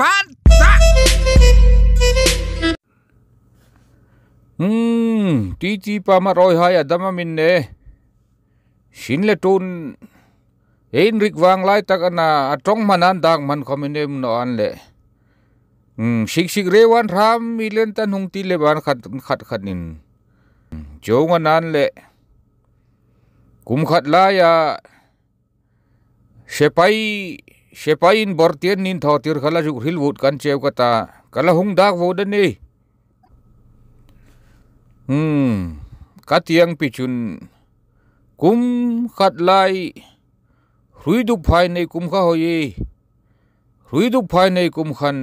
ปันซะอืมทีจีปามารอยหายอดมมินเนชินเลตุนเอ็นริกวางไลตักนาตรงมานันดังมันคอมมนเนมนอนเลอืมชิกชิกเรวันรามมิเลนตันหงตีเลบานขัดขัดขัดนินโจงนันเลกุมขัดลายาเชไป sepain bortien nin tho tir khala ju hil wut kan cheu ka ta kala hung dak wo da ni hmm ka tiang pichun kum khat lai hrui du phai nei kum kha hoi hrui du phai nei kum khan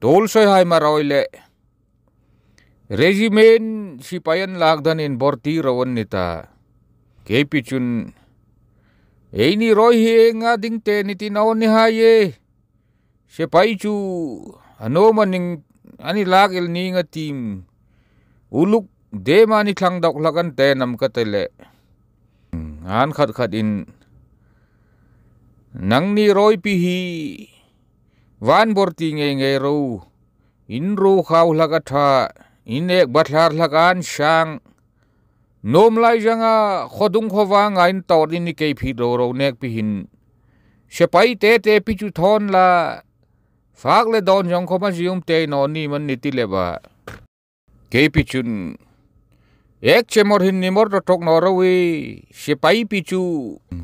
tol soi hai ma roi le regiment sipayan lagdan in borti rawan ta, ke pichun eini roi hi nga ding te ni ti no ni ha ye se pai chu ano maning ani lak il ni nga tim uluk de ma ni thlang dok lakan te nam ka te le an khat khat in nang ni roi pi hi van bor ti nge nge ro in ro khaw laka tha in ek bathlar lakan sang nôm lai rằng à, janga khodung khowa nga in torin ni ke phi đồ rồi, nek pi hin sepai té té phi chu thon là, phak lên đòn jong khoma jium te no ni man ni ti le ba ke phi chun ek che mor hin ni mor to trong no rồi, wi sepai phi chu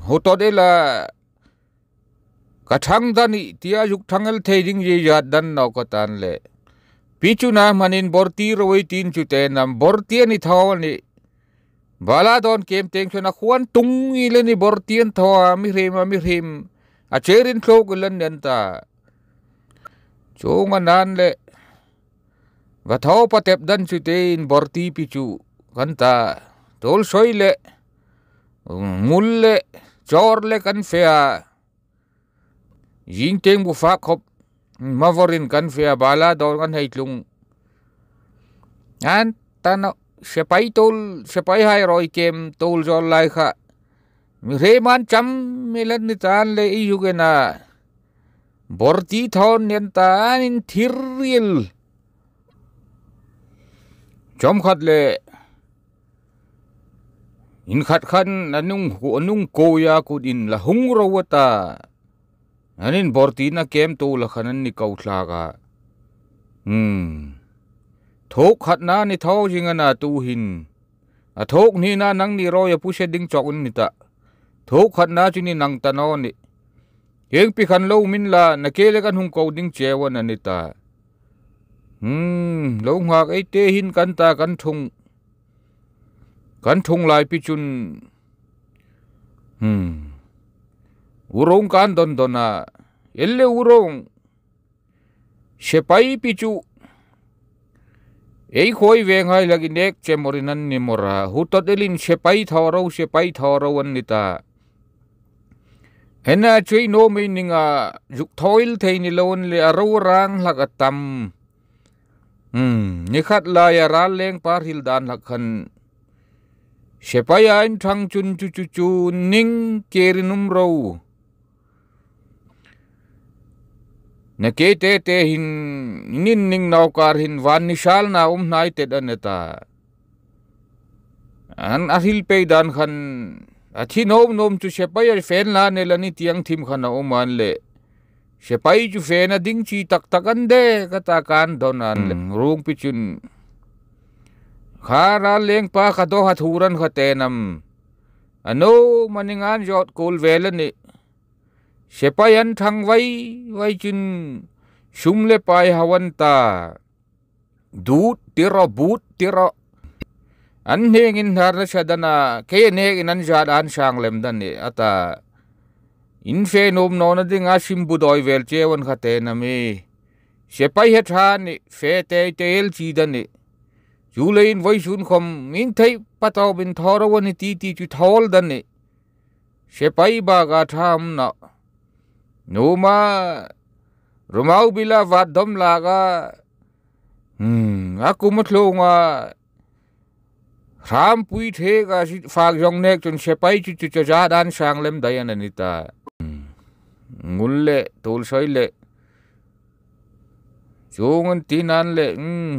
ho to de là, ka thang da ni tia yuk thangal thấy jing ye ya dan no có tan le pi chu na manin borti ro wi tin chu te nam borti ni thaw ni bala don kem teng chona khuan tung i le ni bor tien tho mi rim mi rim a cherin thlo ko len ta chonga nan le và thâu pa tep dan chu tein ti pi chu kan ta tol soi le ngul le chor le kan fe a ying teng bu fa khop mavorin kan fe a bala don kan hai tlung an ta no shepai tol shepai hai roi kem tol jol lai kha re man cham melan ni tan le i yuge na borti thon nen ta in thiril chom khát le in khat khan anung anung cô ya cô in la hung ro wa ta anin borti na kem to la khanan ni kau thla ga hmm ทุกขัดนาในท้าจิงนาตูหินอาทุกนี่นานังนี่รอยผู้เชดิ้งจอกนี่ตะทุกขัดนาจินี่นังตะนอนี่เฮงพิขันเลวมินลานักเกลกันหุงเกาดิ้งเจวันนี่ตาอืมเลวหักไอเตหินกันตากันทงกันทงลายพิจุนอืมอุรงการดอนดอนาเอลเลอุรงเชปายพิจู ei khoi ve ngai lagi nek che morinan ni mora hutot elin she pai thoro she pai thoro an nita hena chui no mi ninga juk thoil thei ni lon le aro rang lak atam hm ni khat la ya ra leng par hil dan lak khan she pai ain thang chun chu chu chu ning kerinum rau นเกเตเตหินนินนิงนาวการหินวันนิชาลนาอุมนายเตดันเนตาอันอาฮิลเปดานขันอธิโนมโนมจุเชปายเฟนลาเนลันิตียงทิมขันอุมานเลเชปายจูเฟนดิ้งชีตักตะกันเดกตะการดอนันรูงปิจุนขาราเลีงปลาขดหัทูรันขเตนำอโนมันิงานยอดโกลเวลนี่เชปายันทังไว้ไว้จินชุมเลปายฮาวันตาดูดติระบูดติระอันเฮงินทารชดนาเกเนกินันจาดอันช่างเล่มดันเนี่อัตาอินเฟนอมนอนดิงอาชิมบุดอยเวลเจวันขเดนามีเชปายเฮทานี่เฟเตเตลจีดันเนี่จูเลนไว้ชุนคมมินไทยปะตอบินทอรวันตีตีจุทอลดันเนี่เชปายบากาทามนา Numa rumau bila vat dom laga hmm aku matlunga ram pui thế ga si phak jong nek chun sepai chi chi cha dan sang lem dayan à anita ngulle tol soi le chungan tinan le hmm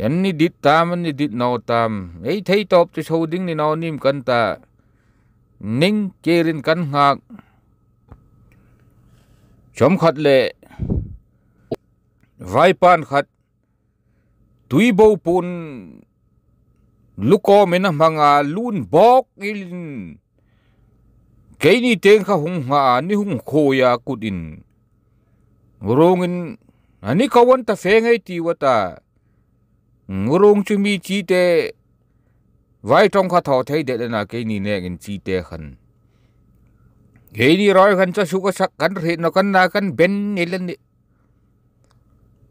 yanni dit tam ni dit no tam ei thei top chi shoding ni no nim kan ta ning cherin kan ngak ชมขัดเล่ไวปานขัดตุยบูปุนลูกโอม่นะมังอาลุนบอกอิน เกนี่เตงข้าหงหานี่หงโคยากุดิน โรงินอันนี้เขาวันตาเฟงให้ตีวตาโรงจะมีจีเตไว้ตรงข้าทอไทยเด็ดนะเกนี่เนี่ยกินจีเตขัน Ghê đi rồi gần cho sụp sắc gần rịt nó gần là gần bên này lên đi.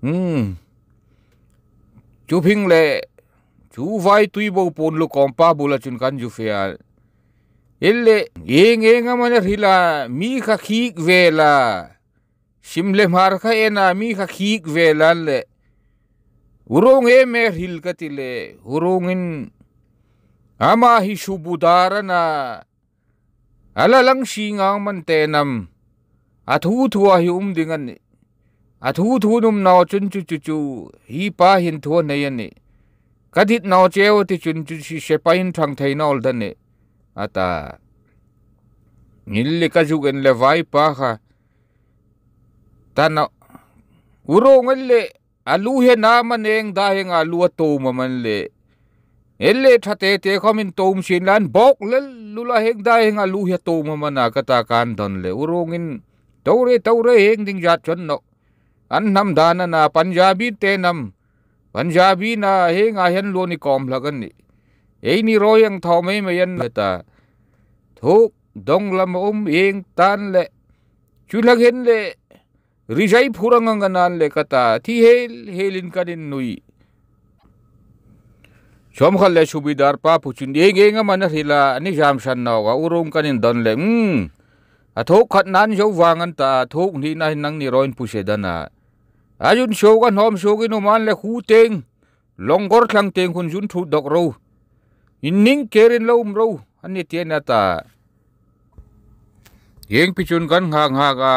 Ừm. Chú Phinh lệ. Chú vai tuy bầu bồn lục còn ba bù là chun gần chú phê à. Ille nghe yeng ama na rila mi kha khik vela. Simle mar kha ena mi kha khik vela le. Urong e me ril katile. in, ama hi na ala lang si ngang man te nam a thu thu a hi um ding an a thu thu num nao chun chu chu chu hi pa hin thu nei an ni kadit nao cheo ti chun chu si se pa in thang thei nol dan ni ata nilli ka ju gen le vai pa kha ta na uro ngel le alu he na man eng da he nga lu to ma man le เอเลทัตเตเตคอมินตูมชินลันบอกเลลุลาเฮงได้เฮงอลูเฮตูมมันากตาการดอนเลอุรงอินตเรตเรเฮงดิงจัดชนนกอันนำดานานาปัญจาบีเตนำปัญจาบีนาเฮงอาเฮนลวนิคอมลักันนี่เอ็นี่รอยังทอเอ็มยันตาทุกดงลำอมเองตันเลชุลักเห็นเลริจัยพูรังงันนันเลกตาที่เฮลเฮลินกันนุย chom khal le shubi dar pa puchin de ge nga man hila ani jam shan na ga urum kanin don le um a thok khat nan jo wangan ta thok ni na nang ni roin pu she dana ajun sho ga nom sho gi no man le khu teng longor thlang teng kun jun thu dok ro in ning kerin lo um ro ani te na ta yeng pichun kan hang ha ga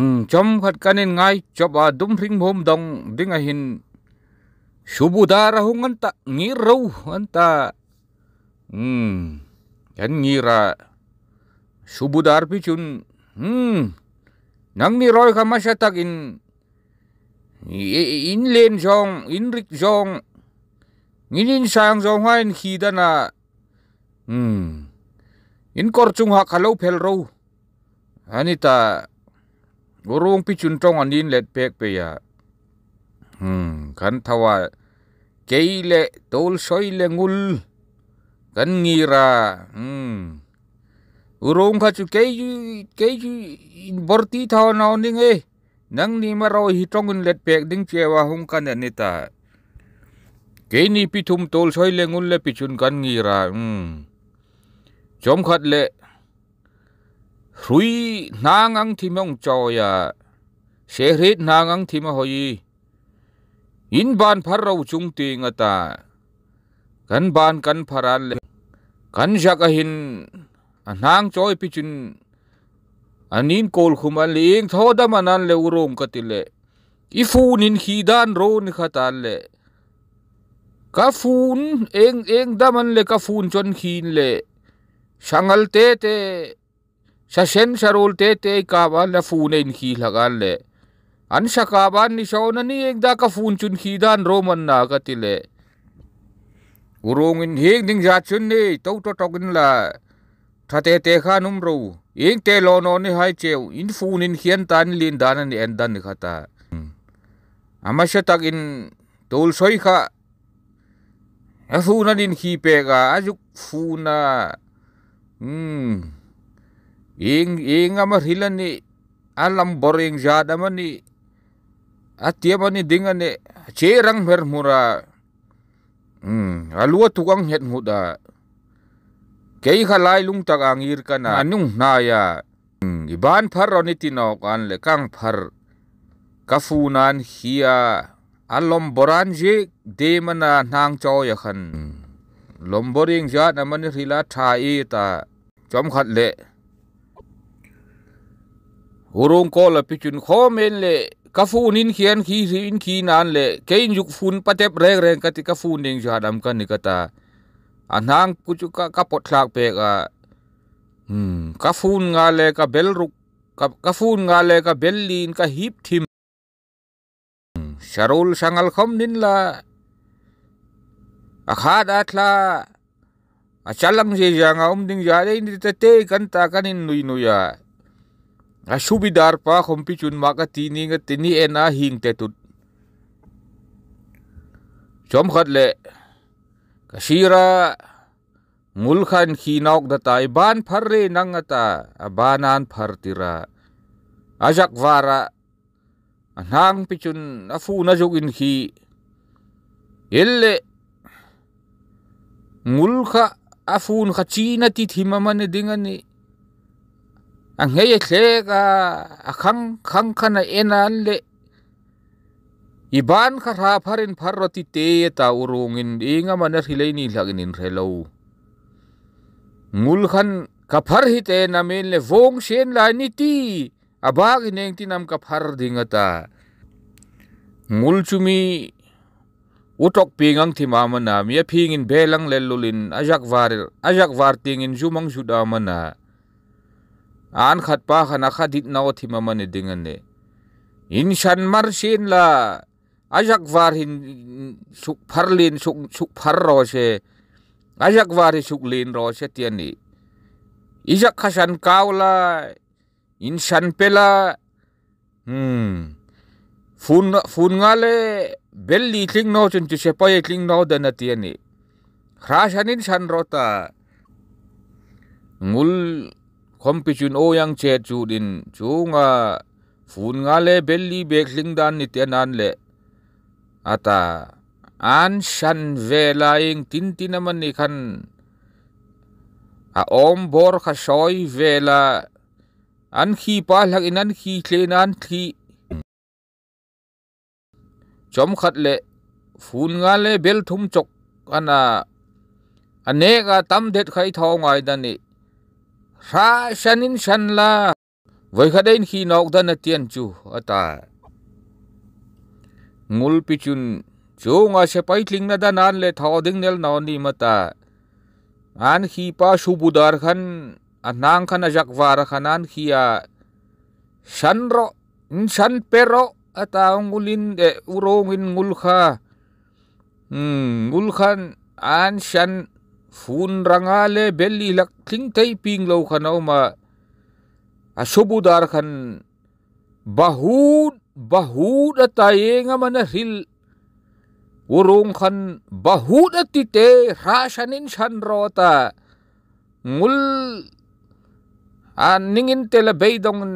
um chom khat kanin ngai chop a dum ring hom dong ding a hin Syubudara hong anta ngirau anta. Hmm. Kan ngira. Syubudar pichun. Hmm. Nang ni roy ka masyatak in. In len jong, in rik jong. Nginin sang jong hain khida na. Hmm. In kor chung hak halau pel rau. Anita. Urung pichun tong anin let pek pe ya. Hmm. ขันทว่าเกเลโตลชอยเลงุลกันงีราอืมอุรงขจุเกยเกยบอร์ตีทานาวนิงเอนังนี่มาเราฮิตรองุนเล็ดเปกดิ้งเจว่าหงกันเนตาเกนี่พิทุมโตลชอยเลงุลเลปิชุนกันงีราอืมจอมขัดเลรุยนางังที่มองจอยาเสริตนางังที่มาหอยอินบานพาเราจุงตีงตากันบานกันพรานเลกันชักหินนางจอยพิจุนอันนี้โกลขุมันเลี้ยงทอดมานันเลวรมกติเลอีฟูนินขีดานโรนขัตาเลกาฟูนเองเองดามันเลกาฟูนจนขีนเลช่างลเตเตชาเชนชาโรลเตเตกาวาลฟูนเองขีหลักอันเล an shakaban ni shawna ni ekda ka fun chun khidan roman na ka tile urong in hing ding ja chun ni to to tokin la thate te kha num ro ing te lo no ni hai cheu in fun in khian tan lin dan an en dan ni khata amasha tak in tol soi kha a fun an in khi pe ga ajuk fun na ing hmm. ing amar hilan ni alam boring jadamani atia bani dingan ne cerang mer mura hmm alua tukang het muda kei khalai lung tak angir kana anung na ya hmm iban phar roni tinok an le kang phar kafunan hia alom boran je de mana nang chaw ya khan lom boring ja na man rila tha e ta chom khat le urung ko la pichun kho men le ka funin khian khi in khi nan le in yuk phun patep reng reng ti ka phun ding ja dam kan nikata anhang ku chu ka ka pot thlak pe ga hmm ka phun nga le ka bel ruk ka ka phun nga le ka bel lin ka hip thim sharul sangal khom nin la akha da thla achalang je janga um ding ja dei ni te te kan ta kan in nui nuya อาชูบิดาร์ปาคมพิจุนมากะตีนิงตินีเอนาหิงเตตุดชมขัดเละกษีระมุลขันขีนอกดตายบ้านพรเรนังตาบ้านานพรติระอาจักวาระนางพิจุนอาฟูนจุกินขีเอลเละมุลขะอาฟูนขจีนติทิมมันเนดิงันนี ang heye tlega akang kang kana enalle iban kara parin parroti te ta urungin inga maner hilaini laginin relo ngul khan kapar hite namen le vong shen la ni ti abag neng ti nam kapar dingata mul chumi utok pingang ti mama na mia phingin belang lelulin ajak var ajak var tingin jumang juda mana อันขัดป้าขันขัดดิดนาวที่มามันดิ่งเนี่ยอินชันมาร์ชินละอาจักวารินสุขพาร์ลินสุขสุขพาร์รอเชอาจักวาริสุขลินรอเชที่นี่อิจักขชันก้าวละอินชันเปล่าอืมฟูนฟูนงาเลเบลลี่คลิงนอจนจุเชปอยคลิงนอเดนที่นี่คราชันินชันรอตางูล competition o yang che chu din chu nga phun nga le belli bek ling dan ni te nan le ata an shan ve laing tin tin man ni khan a om bor kha soi ve la an khi pa lak in an khi tle nan thi chom khat le phun nga le bel thum chok ana ane ga tam det khai thau ai dan ni ra shan in shan la với khá đến khi nọc thân tiền chu ở ta ngul pi chun chu nga sẽ bay tling na dan an le thao ding nel đi ni mata an khi pa shu budar khan nang khan ajak var khan an khi à shan ro in shan pero ata ngulin de urong in ngul kha hmm, ngul khan an shan phun ranga le belly lak thing thei ping lo khanau ma ashobudar khan bahut bahut ataye nga mana hil urung khan bahut atite rashanin shan rota ngul an ningin tela beidong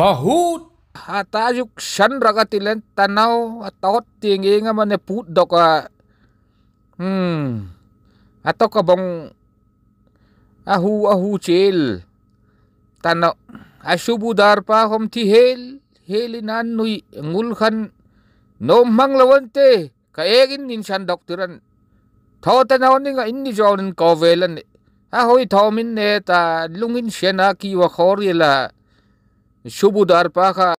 bahut hatajuk shan ragatilen tanau atot tingi nga mana put doka hmm atok bong ahu ahu chel tan ashubu darpa hom thi hel heli nan nui ngul khan no mang lawante ka egin nin san doktoran tho ta na ni ga in ni jorin ko velan a hoi tho min ne ta lungin shena ki wa khori la shubu darpa kha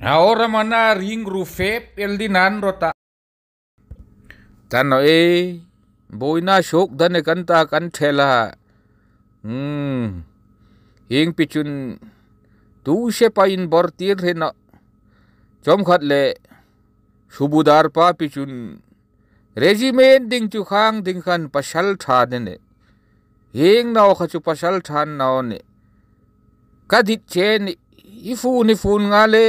ahora mana ring ru fep el dinan rota tano e बोईना शोक धन्य कंता कंठेला हिंग हम्म, पिचुन तूशे पाइन बर तीर रे न चमखले सुबुदार पा पिचुन रेजिमेन दिंग चुखांग दिंग खान पशल ठा देने हिंग नाव खचु पशल ठान नाव ने कदित चेन इफू निफून गाले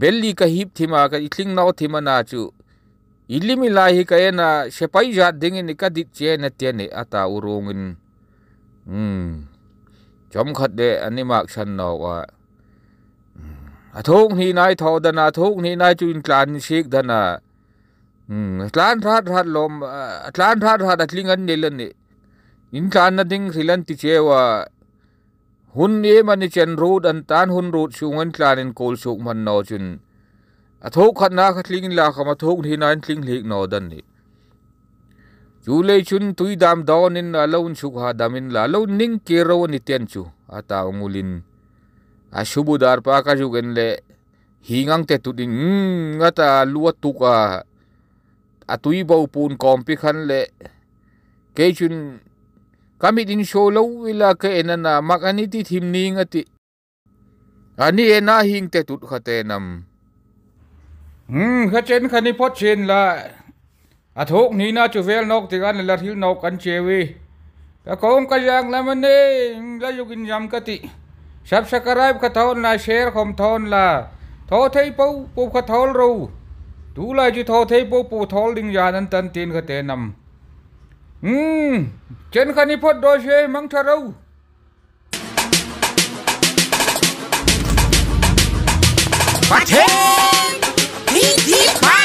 बेली कहीप थीमा का इथलिंग नाव थी नाचू อิลิมิลาฮิกเอนะเชพายจัดดิ่งนิคก็ดิเจนเตียนเนอตาอุรุงินอืมจอมขัดเดออันนี้มากฉันนอกว่าทุกนี่นายทอดนาทุกนี่นายจุนจันชิกดนาอืมจันทรัดทัดลมจันทรัดทัดทิ้งกันเดลันนี่อินจันนั่งสิลันติเชว่าหุ่นเอ๋มันนี่ฉันรูดอันตานหุ่นรูดชูงันจันนินโกลชุกมันนอจุน à thấu khăn na khát linh là không mà thấu thì na linh liệt nó đần đi chú lấy chun tuy đam đó nên là lâu chụp hà đam nên là lâu ninh kia rồi ni tiền chú à ta ông ulin à shubu dar pa ka chú gần lệ hingang te tu đi hmm, ngã ta lúa tu à à tuy bao pun com pi khăn lệ cái chun kami din show lâu là cái ena na mak ani ti thim ni anh ấy ena hing te tut khát em อืมข้าเจนข้านี่พอดเชนละอาทุกนี้นะจูเวลนกที่กันละทิลนกกันเจวีก็คงก็ยังละมันนี่ละอยู่กินยำกติสับสกรายข้าทอนละเชร์ขมทอนละทอเทยปูปูข้าทอนรูดูละจูทอเทยปูปูทอลิงยานันตันตีนข้าเตนำอืมเจนข้านี่พอดโดเชมังทารู Bắt hết! Deep, deep,